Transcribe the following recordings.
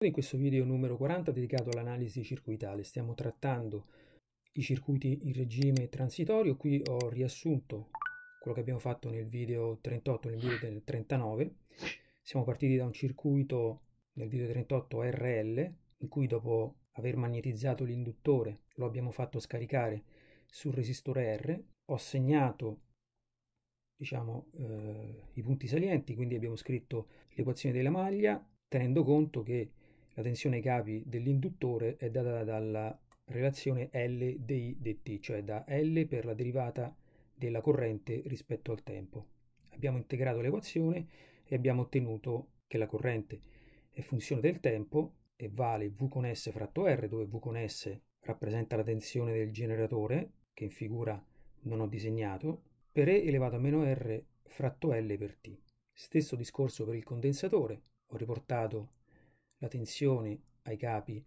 In questo video numero 40 dedicato all'analisi circuitale stiamo trattando i circuiti in regime transitorio, qui ho riassunto quello che abbiamo fatto nel video 38 nel video 39. Siamo partiti da un circuito nel video 38 RL in cui dopo aver magnetizzato l'induttore lo abbiamo fatto scaricare sul resistore R, ho segnato diciamo, eh, i punti salienti, quindi abbiamo scritto l'equazione della maglia tenendo conto che la tensione capi dell'induttore è data dalla relazione L dei dt, cioè da L per la derivata della corrente rispetto al tempo. Abbiamo integrato l'equazione e abbiamo ottenuto che la corrente è funzione del tempo e vale V con S fratto R, dove V con S rappresenta la tensione del generatore, che in figura non ho disegnato, per E elevato a meno R fratto L per T. Stesso discorso per il condensatore. Ho riportato la tensione ai capi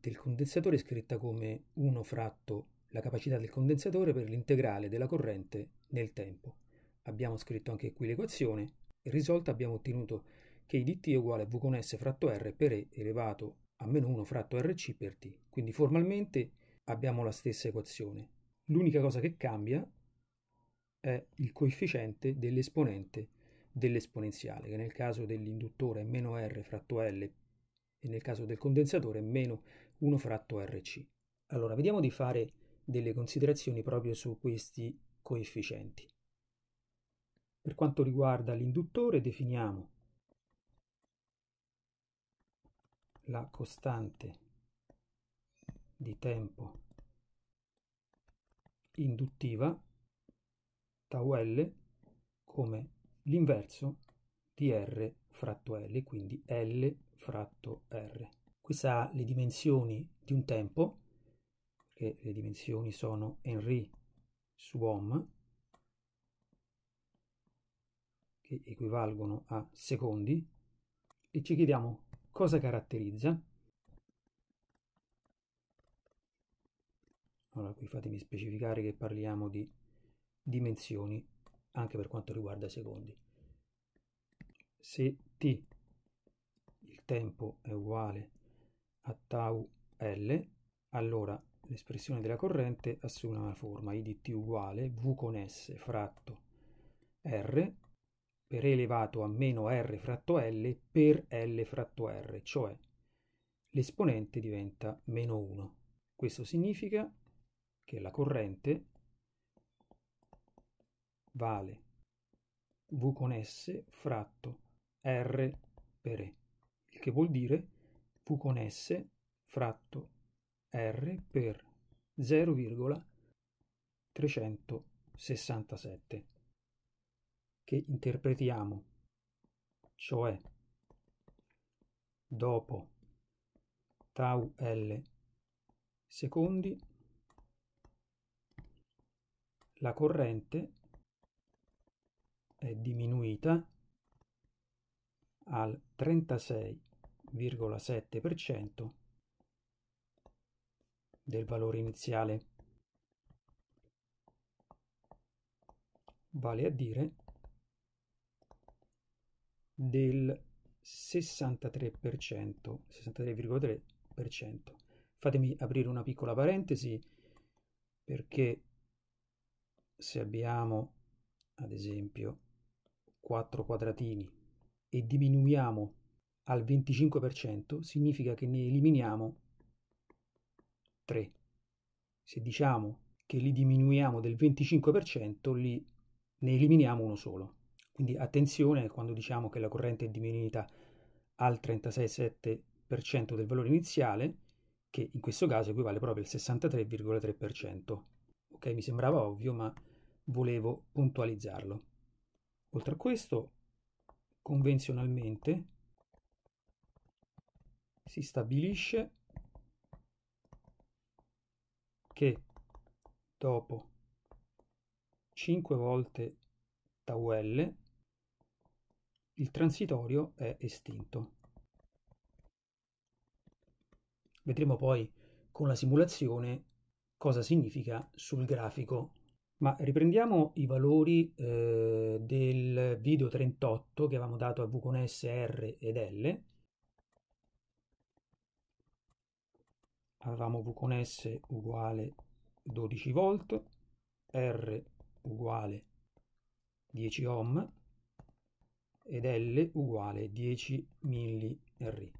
del condensatore è scritta come 1 fratto la capacità del condensatore per l'integrale della corrente nel tempo. Abbiamo scritto anche qui l'equazione e risolta abbiamo ottenuto che dt è uguale a v con s fratto r per e elevato a meno 1 fratto rc per t. Quindi formalmente abbiamo la stessa equazione. L'unica cosa che cambia è il coefficiente dell'esponente dell'esponenziale, che nel caso dell'induttore è meno r fratto l e nel caso del condensatore meno 1 fratto RC. Allora, vediamo di fare delle considerazioni proprio su questi coefficienti. Per quanto riguarda l'induttore definiamo la costante di tempo induttiva tau L come l'inverso di R fratto L, quindi L fratto r. Qui sa le dimensioni di un tempo, che le dimensioni sono Henry su ohm, che equivalgono a secondi, e ci chiediamo cosa caratterizza. Allora qui fatemi specificare che parliamo di dimensioni anche per quanto riguarda i secondi. Se t tempo è uguale a tau L, allora l'espressione della corrente assume una forma I uguale V con S fratto R per elevato a meno R fratto L per L fratto R, cioè l'esponente diventa meno 1. Questo significa che la corrente vale V con S fratto R per E il che vuol dire V con S fratto R per 0,367 che interpretiamo, cioè dopo tau L secondi la corrente è diminuita al 36 0,7% del valore iniziale, vale a dire del 63%, 63,3%. Fatemi aprire una piccola parentesi perché se abbiamo ad esempio 4 quadratini e diminuiamo al 25% significa che ne eliminiamo 3. Se diciamo che li diminuiamo del 25%, li, ne eliminiamo uno solo. Quindi attenzione quando diciamo che la corrente è diminuita al 36,7% del valore iniziale, che in questo caso equivale proprio al 63,3%. Ok, mi sembrava ovvio, ma volevo puntualizzarlo. Oltre a questo, convenzionalmente si stabilisce che dopo 5 volte tau L il transitorio è estinto. Vedremo poi con la simulazione cosa significa sul grafico. Ma riprendiamo i valori eh, del video 38 che avevamo dato a V con S, R ed L avevamo V con S uguale 12 volt, R uguale 10 ohm ed L uguale 10 mR.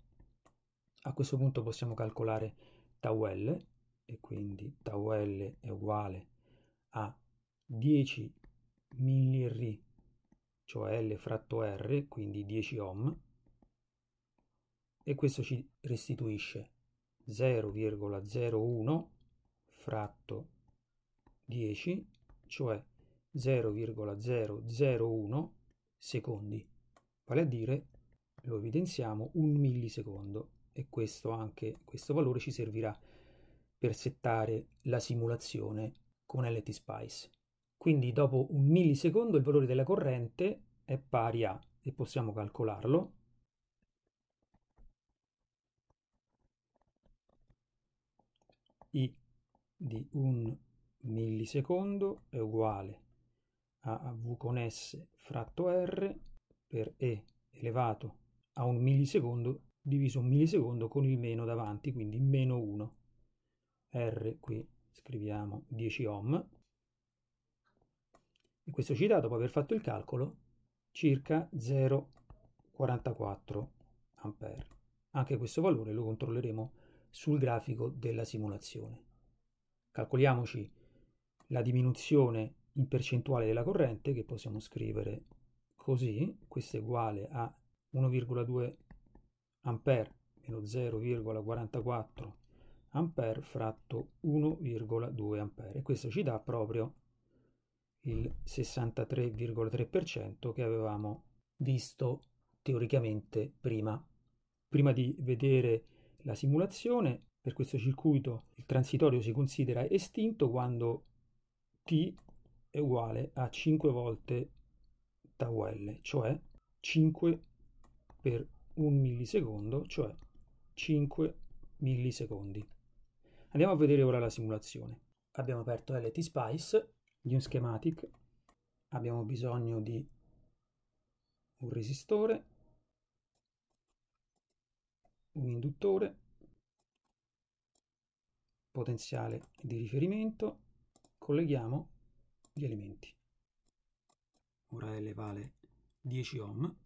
A questo punto possiamo calcolare tau L e quindi tau L è uguale a 10 mR, cioè L fratto R, quindi 10 ohm, e questo ci restituisce 0,01 fratto 10, cioè 0,001 secondi, vale a dire lo evidenziamo un millisecondo e questo, anche, questo valore ci servirà per settare la simulazione con LTSpice. Quindi dopo un millisecondo il valore della corrente è pari a, e possiamo calcolarlo, i di un millisecondo è uguale a v con s fratto r per e elevato a un millisecondo diviso un millisecondo con il meno davanti, quindi meno 1. R qui scriviamo 10 ohm. E questo ci dà, dopo aver fatto il calcolo, circa 0,44 ampere. Anche questo valore lo controlleremo sul grafico della simulazione. Calcoliamoci la diminuzione in percentuale della corrente che possiamo scrivere così, questo è uguale a 1,2 A meno 0,44 A fratto 1,2 A e questo ci dà proprio il 63,3% che avevamo visto teoricamente prima. Prima di vedere la simulazione. Per questo circuito il transitorio si considera estinto quando t è uguale a 5 volte tau L, cioè 5 per 1 millisecondo, cioè 5 millisecondi. Andiamo a vedere ora la simulazione. Abbiamo aperto LTSpice New schematic, abbiamo bisogno di un resistore un induttore, potenziale di riferimento, colleghiamo gli elementi. Ora L vale 10 ohm,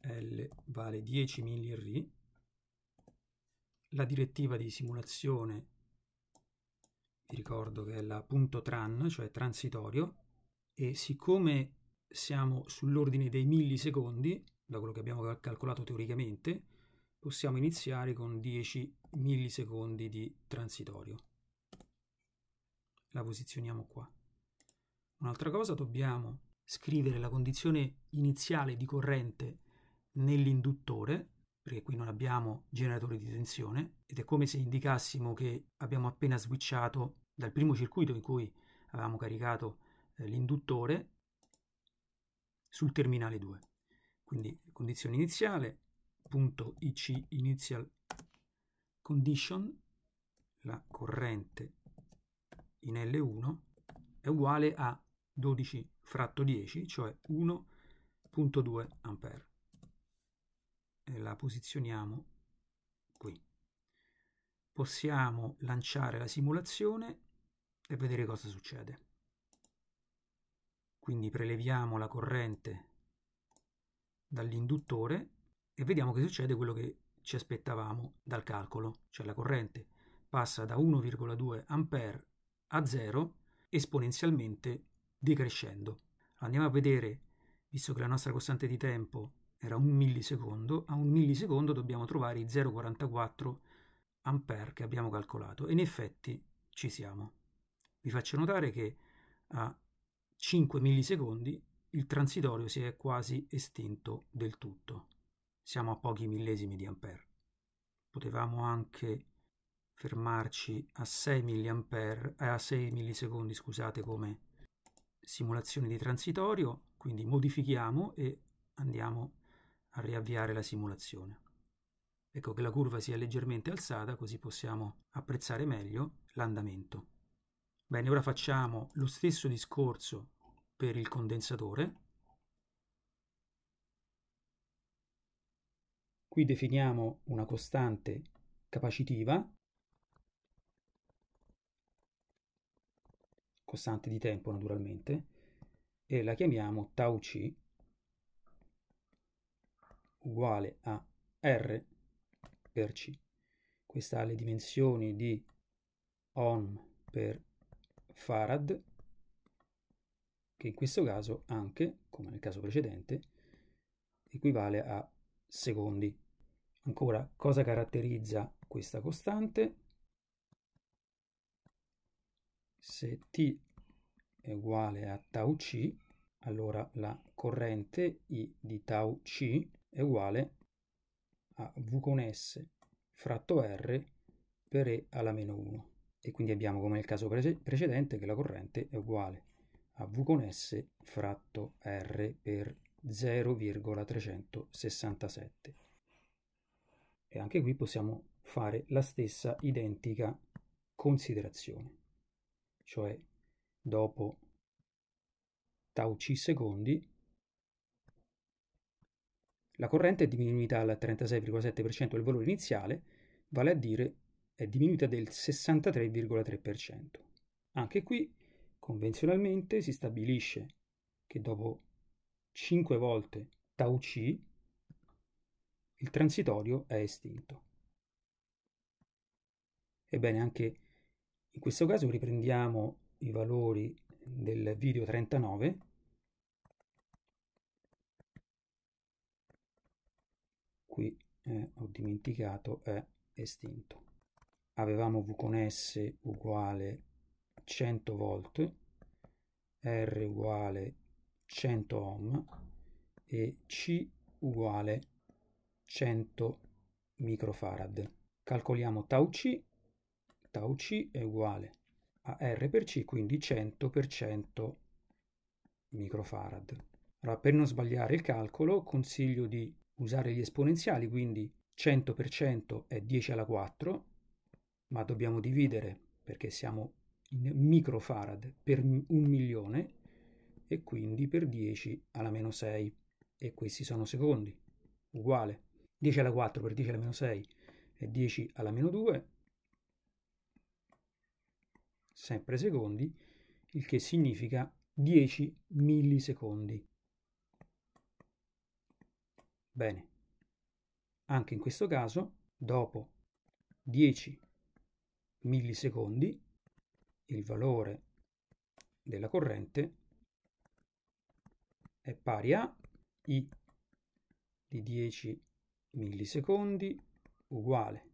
L vale 10 mR, la direttiva di simulazione vi ricordo che è la punto .tran, cioè transitorio, e siccome siamo sull'ordine dei millisecondi, da quello che abbiamo calcolato teoricamente, possiamo iniziare con 10 millisecondi di transitorio. La posizioniamo qua. Un'altra cosa, dobbiamo scrivere la condizione iniziale di corrente nell'induttore, perché qui non abbiamo generatore di tensione, ed è come se indicassimo che abbiamo appena switchato dal primo circuito in cui avevamo caricato eh, l'induttore sul terminale 2. Quindi condizione iniziale, punto IC initial condition, la corrente in L1 è uguale a 12 fratto 10, cioè 1.2 A. E la posizioniamo qui. Possiamo lanciare la simulazione e vedere cosa succede. Quindi preleviamo la corrente dall'induttore e vediamo che succede quello che ci aspettavamo dal calcolo, cioè la corrente passa da 1,2 A a 0 esponenzialmente decrescendo. Andiamo a vedere, visto che la nostra costante di tempo era un millisecondo, a un millisecondo dobbiamo trovare i 0,44 A che abbiamo calcolato e in effetti ci siamo. Vi faccio notare che a 5 millisecondi il transitorio si è quasi estinto del tutto. Siamo a pochi millesimi di ampere. Potevamo anche fermarci a 6 milliampere, eh, a 6 millisecondi, scusate, come simulazione di transitorio, quindi modifichiamo e andiamo a riavviare la simulazione. Ecco che la curva sia leggermente alzata così possiamo apprezzare meglio l'andamento. Bene, ora facciamo lo stesso discorso per il condensatore. Qui definiamo una costante capacitiva, costante di tempo naturalmente, e la chiamiamo tau c uguale a r per c. Questa ha le dimensioni di ohm per farad, che in questo caso anche, come nel caso precedente, equivale a secondi. Ancora, cosa caratterizza questa costante? Se T è uguale a tau C, allora la corrente I di tau C è uguale a V con S fratto R per E alla meno 1 e quindi abbiamo come nel caso pre precedente che la corrente è uguale a V con S fratto R per 0,367 e anche qui possiamo fare la stessa identica considerazione cioè dopo tau c secondi la corrente è diminuita al 36,7% del valore iniziale vale a dire è diminuita del 63,3%. Anche qui, convenzionalmente, si stabilisce che dopo 5 volte tau c il transitorio è estinto. Ebbene, anche in questo caso riprendiamo i valori del video 39 qui eh, ho dimenticato è estinto avevamo V con S uguale 100 volt, R uguale 100 ohm e C uguale 100 microfarad. Calcoliamo tau C, tau C è uguale a R per C, quindi 100 per 100 microfarad. Allora, per non sbagliare il calcolo, consiglio di usare gli esponenziali, quindi 100 per 100 è 10 alla 4, ma dobbiamo dividere perché siamo in microfarad per un milione e quindi per 10 alla meno 6 e questi sono secondi, uguale 10 alla 4 per 10 alla meno 6 è 10 alla meno 2, sempre secondi, il che significa 10 millisecondi. Bene, anche in questo caso, dopo 10 millisecondi il valore della corrente è pari a i di 10 millisecondi uguale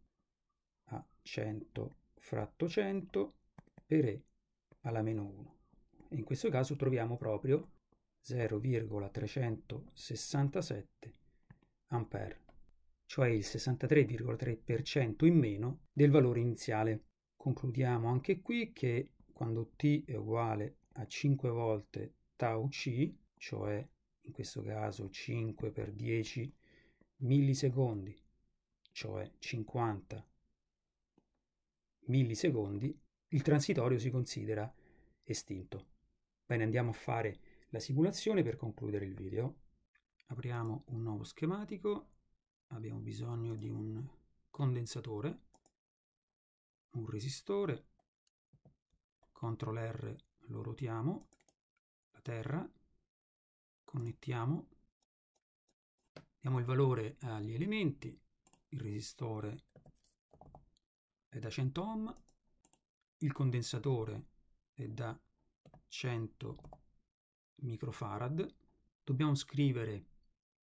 a 100 fratto 100 per e alla meno 1. E in questo caso troviamo proprio 0,367 ampere, cioè il 63,3% in meno del valore iniziale. Concludiamo anche qui che quando t è uguale a 5 volte tau c, cioè in questo caso 5 per 10 millisecondi, cioè 50 millisecondi, il transitorio si considera estinto. Bene, andiamo a fare la simulazione per concludere il video. Apriamo un nuovo schematico, abbiamo bisogno di un condensatore un resistore, CTRL R lo rotiamo, la terra, connettiamo, diamo il valore agli elementi, il resistore è da 100 ohm, il condensatore è da 100 microfarad, dobbiamo scrivere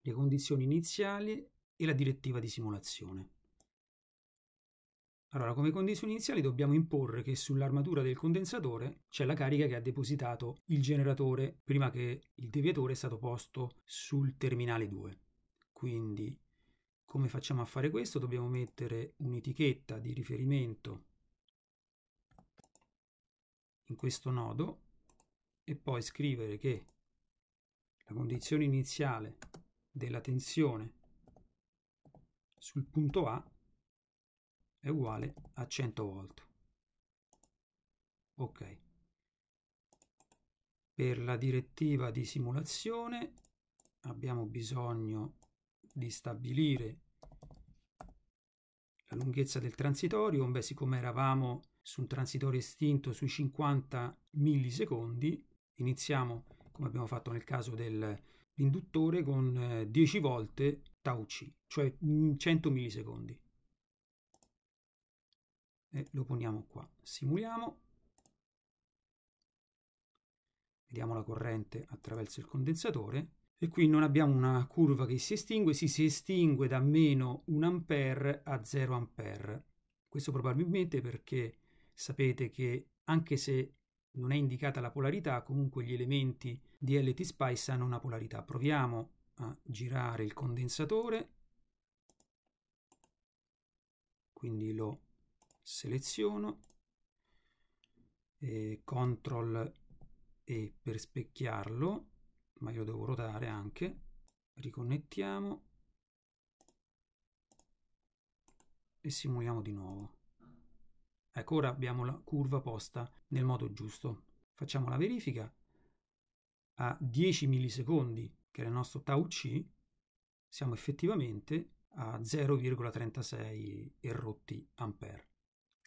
le condizioni iniziali e la direttiva di simulazione. Allora, come condizioni iniziali dobbiamo imporre che sull'armatura del condensatore c'è la carica che ha depositato il generatore prima che il deviatore è stato posto sul terminale 2. Quindi, come facciamo a fare questo? Dobbiamo mettere un'etichetta di riferimento in questo nodo e poi scrivere che la condizione iniziale della tensione sul punto A è uguale a 100 volt ok per la direttiva di simulazione abbiamo bisogno di stabilire la lunghezza del transitorio, beh, siccome eravamo su un transitorio estinto sui 50 millisecondi, iniziamo come abbiamo fatto nel caso dell'induttore con 10 eh, volte tau c, cioè 100 mm, millisecondi e lo poniamo qua. Simuliamo. Vediamo la corrente attraverso il condensatore e qui non abbiamo una curva che si estingue, si, si estingue da meno 1 ampere a 0 ampere. Questo probabilmente perché sapete che anche se non è indicata la polarità, comunque gli elementi di LT Spice hanno una polarità. Proviamo a girare il condensatore, quindi lo seleziono e CTRL E per specchiarlo, ma io devo ruotare anche, riconnettiamo e simuliamo di nuovo. Ecco, ora abbiamo la curva posta nel modo giusto. Facciamo la verifica a 10 millisecondi, che era il nostro tau C, siamo effettivamente a 0,36 e rotti ampere.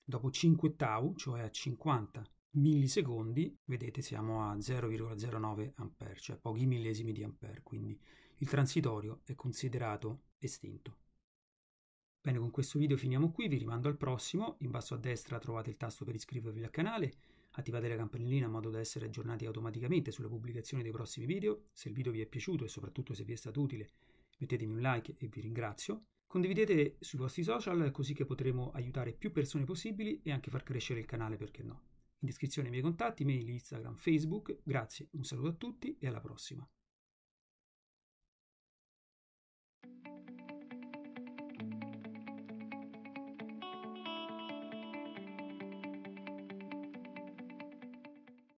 Dopo 5 tau, cioè a 50 millisecondi, vedete siamo a 0,09 A, cioè pochi millesimi di ampere, quindi il transitorio è considerato estinto. Bene, con questo video finiamo qui, vi rimando al prossimo, in basso a destra trovate il tasto per iscrivervi al canale, attivate la campanellina in modo da essere aggiornati automaticamente sulla pubblicazione dei prossimi video, se il video vi è piaciuto e soprattutto se vi è stato utile mettetemi un like e vi ringrazio. Condividete sui vostri social così che potremo aiutare più persone possibili e anche far crescere il canale, perché no. In descrizione i miei contatti, mail, Instagram, Facebook. Grazie, un saluto a tutti e alla prossima.